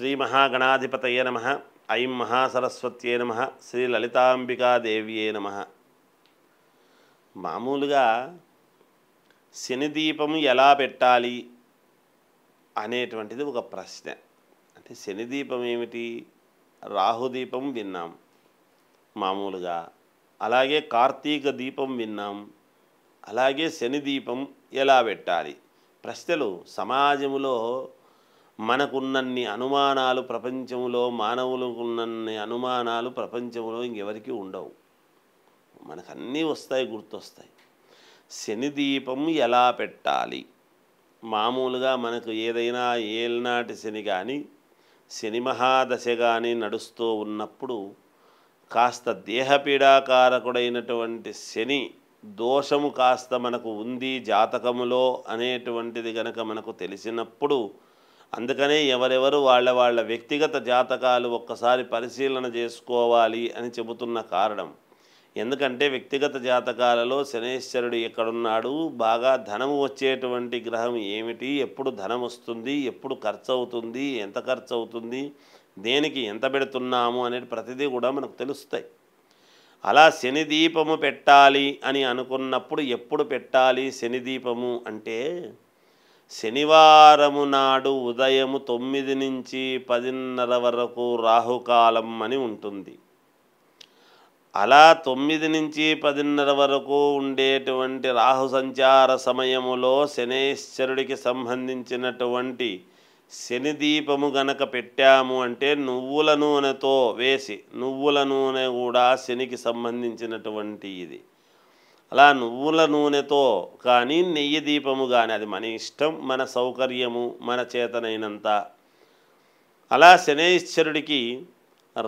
శ్రీ మహాగణాధిపతయే నమ ఐం మహాసరస్వత్యే నమ శ్రీ లలితాంబికాదేవ్యే నమ మామూలుగా శనిదీపం ఎలా పెట్టాలి అనేటువంటిది ఒక ప్రశ్న అంటే శనిదీపం ఏమిటి రాహుదీపం విన్నాం మామూలుగా అలాగే కార్తీక దీపం విన్నాం అలాగే శని దీపం ఎలా పెట్టాలి ప్రశ్నలు సమాజంలో మనకున్నన్ని అనుమానాలు ప్రపంచంలో మానవులకున్నన్ని అనుమానాలు ప్రపంచంలో ఇంకెవరికి ఉండవు మనకు అన్నీ వస్తాయి గుర్తొస్తాయి శనిదీపం ఎలా పెట్టాలి మామూలుగా మనకు ఏదైనా ఏల్నాటి శని కానీ శని మహాదశ కానీ నడుస్తూ ఉన్నప్పుడు కాస్త దేహపీడాకారకుడైనటువంటి శని దోషము కాస్త మనకు ఉంది జాతకములో అనేటువంటిది గనక మనకు తెలిసినప్పుడు అందుకనే ఎవరెవరు వాళ్ళ వాళ్ళ వ్యక్తిగత జాతకాలు ఒక్కసారి పరిశీలన చేసుకోవాలి అని చెబుతున్న కారణం ఎందుకంటే వ్యక్తిగత జాతకాలలో శనేశ్వరుడు ఎక్కడున్నాడు బాగా ధనము వచ్చేటువంటి గ్రహం ఏమిటి ఎప్పుడు ధనం వస్తుంది ఎప్పుడు ఖర్చు అవుతుంది ఎంత ఖర్చు అవుతుంది దేనికి ఎంత పెడుతున్నాము అనేది ప్రతిదీ కూడా మనకు తెలుస్తాయి అలా శని దీపము పెట్టాలి అని అనుకున్నప్పుడు ఎప్పుడు పెట్టాలి శని దీపము అంటే శనివారము నాడు ఉదయము తొమ్మిది నుంచి పదిన్నర వరకు రాహుకాలం అని ఉంటుంది అలా తొమ్మిది నుంచి పదిన్నర వరకు ఉండేటువంటి రాహు సంచార సమయములో శనేశ్వరుడికి సంబంధించినటువంటి శని దీపము గనక పెట్టాము అంటే నువ్వుల నూనెతో వేసి నువ్వుల నూనె కూడా శనికి సంబంధించినటువంటి ఇది అలా నువ్వుల నూనెతో కానీ నెయ్యి దీపము కానీ అది మన ఇష్టం మన సౌకర్యము మన చేతనైనంత అలా శనేశ్వరుడికి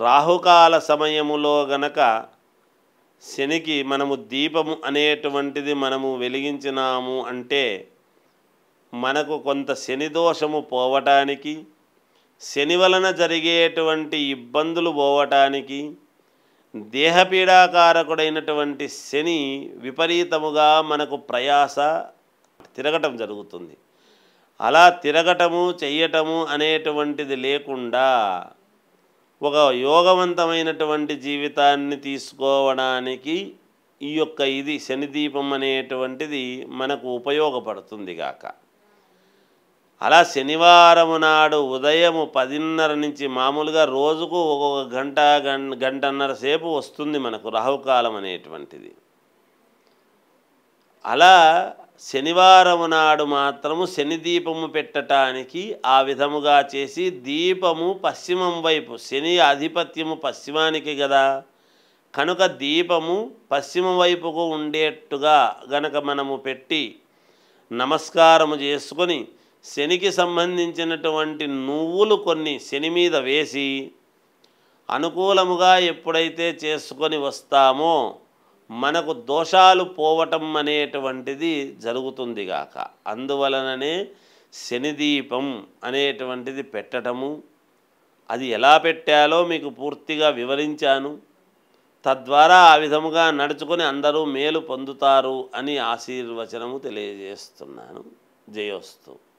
రాహుకాల సమయములో గనక శనికి మనము దీపము అనేటువంటిది మనము వెలిగించినాము అంటే మనకు కొంత శని దోషము పోవటానికి శని వలన జరిగేటువంటి ఇబ్బందులు పోవటానికి దేహపీడాకారకుడైనటువంటి శని విపరీతముగా మనకు ప్రయాస తిరగటం జరుగుతుంది అలా తిరగటము చెయ్యటము అనేటువంటిది లేకుండా ఒక యోగవంతమైనటువంటి జీవితాన్ని తీసుకోవడానికి ఈ యొక్క ఇది శనిదీపం అనేటువంటిది మనకు ఉపయోగపడుతుంది గాక అలా శనివారం నాడు ఉదయము పదిన్నర నుంచి మామూలుగా రోజుకు ఒక్కొక్క గంట గంటన్నర సేపు వస్తుంది మనకు రాహుకాలం అనేటువంటిది అలా శనివారం నాడు మాత్రము శని దీపము పెట్టటానికి ఆ విధముగా చేసి దీపము పశ్చిమం వైపు శని ఆధిపత్యము పశ్చిమానికి కదా కనుక దీపము పశ్చిమ వైపుకు ఉండేట్టుగా గనక మనము పెట్టి నమస్కారము చేసుకొని శనికి సంబంధించినటువంటి నువ్వులు కొన్ని శని మీద వేసి అనుకూలముగా ఎప్పుడైతే చేసుకొని వస్తామో మనకు దోషాలు పోవటం అనేటువంటిది జరుగుతుంది గాక అందువలననే శనిదీపం అనేటువంటిది పెట్టడము అది ఎలా పెట్టాలో మీకు పూర్తిగా వివరించాను తద్వారా ఆ విధముగా నడుచుకొని అందరూ మేలు పొందుతారు అని ఆశీర్వచనము తెలియజేస్తున్నాను జయోస్తు